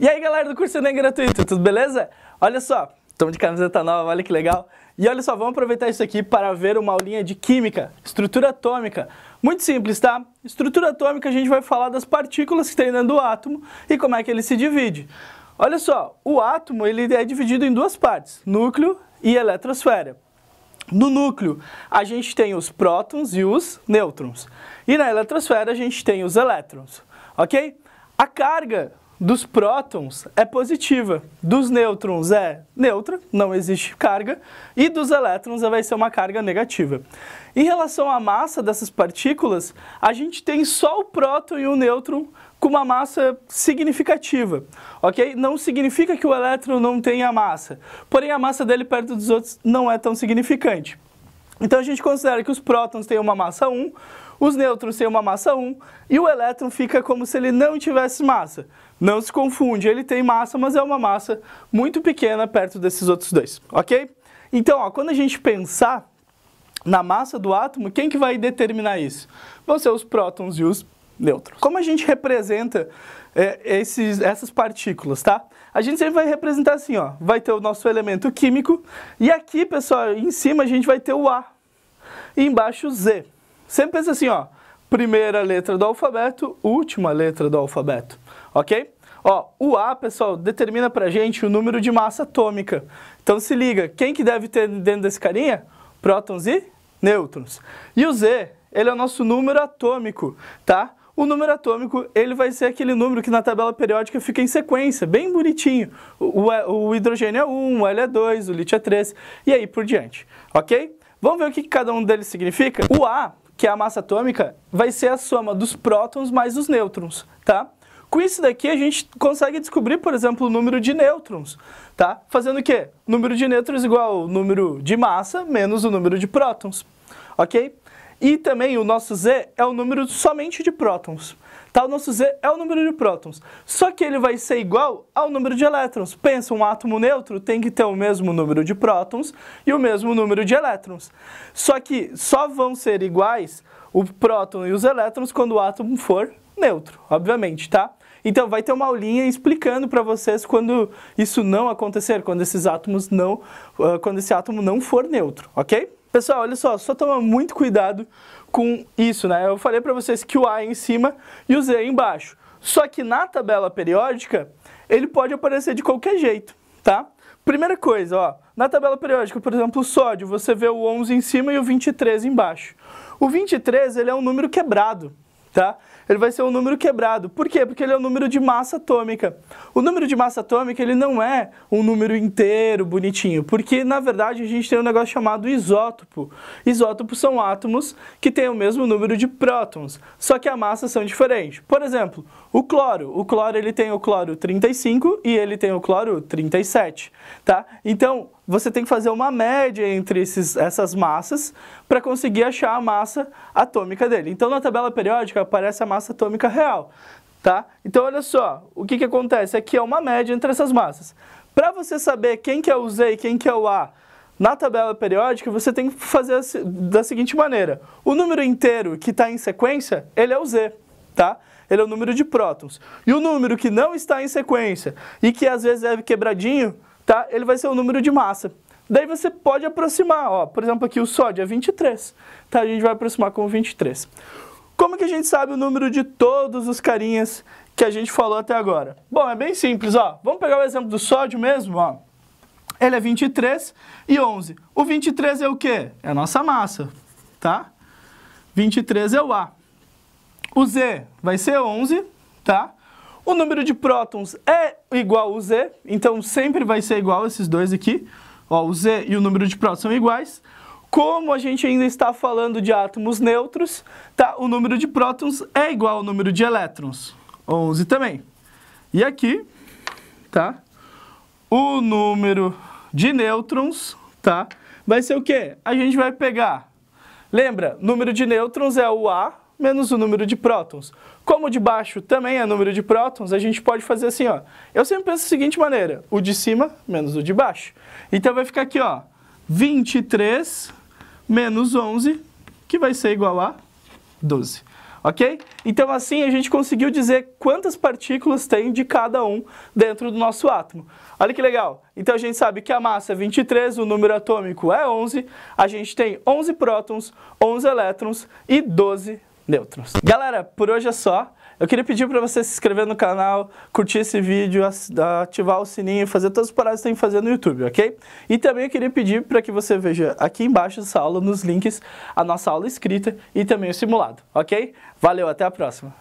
E aí, galera do curso Enem gratuito, tudo beleza? Olha só, estamos de camiseta nova, olha que legal. E olha só, vamos aproveitar isso aqui para ver uma aulinha de química, estrutura atômica. Muito simples, tá? Estrutura atômica a gente vai falar das partículas que tem dentro do átomo e como é que ele se divide. Olha só, o átomo ele é dividido em duas partes, núcleo e eletrosfera. No núcleo, a gente tem os prótons e os nêutrons. E na eletrosfera, a gente tem os elétrons, ok? A carga dos prótons é positiva, dos nêutrons é neutra, não existe carga, e dos elétrons vai ser uma carga negativa. Em relação à massa dessas partículas, a gente tem só o próton e o nêutron com uma massa significativa, ok? Não significa que o elétron não tenha massa, porém a massa dele perto dos outros não é tão significante. Então a gente considera que os prótons têm uma massa 1, os nêutrons têm uma massa 1 e o elétron fica como se ele não tivesse massa. Não se confunde, ele tem massa, mas é uma massa muito pequena perto desses outros dois, ok? Então, ó, quando a gente pensar na massa do átomo, quem que vai determinar isso? Vão ser os prótons e os neutro. Como a gente representa é, esses, essas partículas, tá? A gente sempre vai representar assim, ó, vai ter o nosso elemento químico, e aqui, pessoal, em cima a gente vai ter o A, e embaixo o Z. Sempre pensa assim, ó, primeira letra do alfabeto, última letra do alfabeto, ok? Ó, o A, pessoal, determina pra gente o número de massa atômica. Então se liga, quem que deve ter dentro desse carinha? Prótons e nêutrons. E o Z, ele é o nosso número atômico, tá? o número atômico ele vai ser aquele número que na tabela periódica fica em sequência, bem bonitinho. O, o, é, o hidrogênio é 1, o hélio é 2, o lítio é 3 e aí por diante, ok? Vamos ver o que cada um deles significa? O A, que é a massa atômica, vai ser a soma dos prótons mais os nêutrons, tá? Com isso daqui a gente consegue descobrir, por exemplo, o número de nêutrons, tá? Fazendo o quê? número de nêutrons igual o número de massa menos o número de prótons, ok? E também o nosso Z é o número somente de prótons. Tá? O nosso Z é o número de prótons. Só que ele vai ser igual ao número de elétrons. Pensa, um átomo neutro tem que ter o mesmo número de prótons e o mesmo número de elétrons. Só que só vão ser iguais o próton e os elétrons quando o átomo for neutro, obviamente, tá? Então vai ter uma aulinha explicando para vocês quando isso não acontecer, quando esses átomos não, ah, quando esse átomo não for neutro, ok? Pessoal, olha só, só toma muito cuidado com isso, né? Eu falei para vocês que o A é em cima e o Z é embaixo. Só que na tabela periódica, ele pode aparecer de qualquer jeito, tá? Primeira coisa, ó, na tabela periódica, por exemplo, o sódio, você vê o 11 em cima e o 23 embaixo. O 23, ele é um número quebrado, tá? Ele vai ser um número quebrado. Por quê? Porque ele é um número de massa atômica. O número de massa atômica, ele não é um número inteiro bonitinho, porque na verdade a gente tem um negócio chamado isótopo. Isótopos são átomos que têm o mesmo número de prótons, só que a massa são diferentes. Por exemplo, o cloro. O cloro, ele tem o cloro 35 e ele tem o cloro 37, tá? Então, você tem que fazer uma média entre esses, essas massas para conseguir achar a massa atômica dele. Então, na tabela periódica aparece a massa atômica real, tá? Então, olha só, o que, que acontece? Aqui é uma média entre essas massas. Para você saber quem que é o Z e quem que é o A na tabela periódica, você tem que fazer da seguinte maneira. O número inteiro que está em sequência, ele é o Z, tá? Ele é o número de prótons. E o número que não está em sequência e que às vezes é quebradinho, tá? ele vai ser o número de massa. Daí você pode aproximar, ó, por exemplo aqui o sódio é 23, tá? a gente vai aproximar com 23. Como que a gente sabe o número de todos os carinhas que a gente falou até agora? Bom, é bem simples, ó. vamos pegar o exemplo do sódio mesmo, ó. ele é 23 e 11. O 23 é o quê? É a nossa massa, tá? 23 é o A. O Z vai ser 11, tá? O número de prótons é igual ao Z, então sempre vai ser igual esses dois aqui. Ó, o Z e o número de prótons são iguais. Como a gente ainda está falando de átomos neutros, tá? o número de prótons é igual ao número de elétrons, 11 também. E aqui, tá? o número de nêutrons tá? vai ser o quê? A gente vai pegar... Lembra, número de nêutrons é o A, menos o número de prótons. Como o de baixo também é número de prótons, a gente pode fazer assim, ó. Eu sempre penso da seguinte maneira, o de cima menos o de baixo. Então vai ficar aqui, ó, 23 menos 11, que vai ser igual a 12. Ok? Então assim a gente conseguiu dizer quantas partículas tem de cada um dentro do nosso átomo. Olha que legal! Então a gente sabe que a massa é 23, o número atômico é 11, a gente tem 11 prótons, 11 elétrons e 12 nêutrons. Galera, por hoje é só. Eu queria pedir para você se inscrever no canal, curtir esse vídeo, ativar o sininho, fazer todas as paradas que tem que fazer no YouTube, ok? E também eu queria pedir para que você veja aqui embaixo dessa aula, nos links, a nossa aula escrita e também o simulado, ok? Valeu, até a próxima!